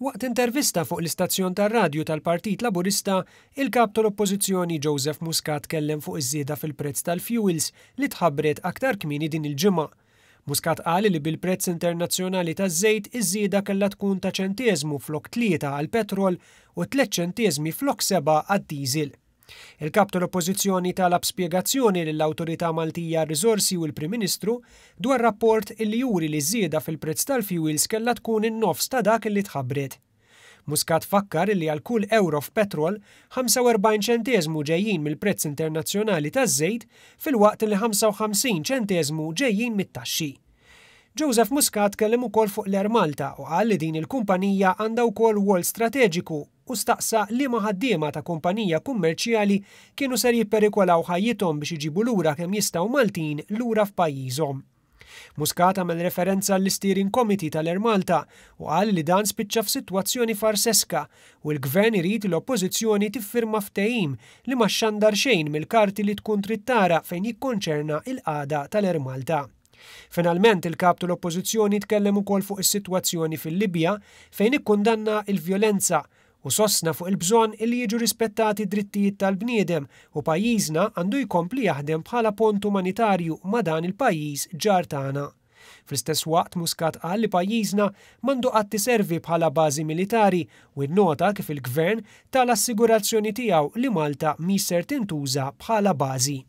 Waqt intervista fuq l-istazzjon tar-radju tal-Partit Laburista, il-kap tal-Oppożizzjoni Joseph Muscat kellem fuq iż-żieda fil-prezz tal-fuels li tħabbret aktar kmini din il-ġimgħa. Muscat qal li bil-prezz internazzjonali taż-żejt iż-żieda kellha tkun ta' ċentezmu flok tlieta għal petrol u tliet ċentezmi flok seba għad-diesel. Il-kap tal-oppożizzjoni talab spjegazzjoni lill-Awtorità Maltija Risorsi u l-Prim Ministru dwar rapport li juri li żieda fil-prezz tal-fuels kellha tkun in-nofs ta' dak li tħabbret. Muscat fakkar li għal kull euro f'petrol 45 ċentesmu ġejjin mill-prezz internazzjonali taż-żejt fil-waqt li 55 ċentesmu ġejjin mit-taxxi. Joseph Muscat kellem ukoll fuq l-Air Malta u qal li din il-kumpanija għandha wkoll wol strateġiku u staqsa li maħaddima ta' kumpanija kummerċjali kienu ser jipperikolaw ħajjithom biex iġibu lura kemm jistgħu Maltin lura f'pajjiżhom. Muskata mill referenza l-Steering Committee tal Malta u għal li dan spiċċa f'sitwazzjoni farseska u l-gvern irid l-oppożizzjoni tiffirma ftehim li ma xandar xejn mill-karti li tkun trittara fejn jikkonċerna il-qada tal Malta. Finalment il-kap tal-oppożizzjoni tkellem ukoll fuq is-sitwazzjoni fil-Libja fejn ikkundanna il-vjolenza il il vjolenza u sosna fuq il-bżon illi jiġu rispettati drittijiet tal-bniedem u pajjiżna għandu jkompli jaħdem bħala pont umanitarju ma' dan il-pajjiż ġar tagħna. Fl-istess waqt Muscat qal li pajjiżna mandu qatt servi bħala bażi militari u nota kif il-gvern tal-assigurazzjoni tiegħu li Malta mi tintuża bħala bażi.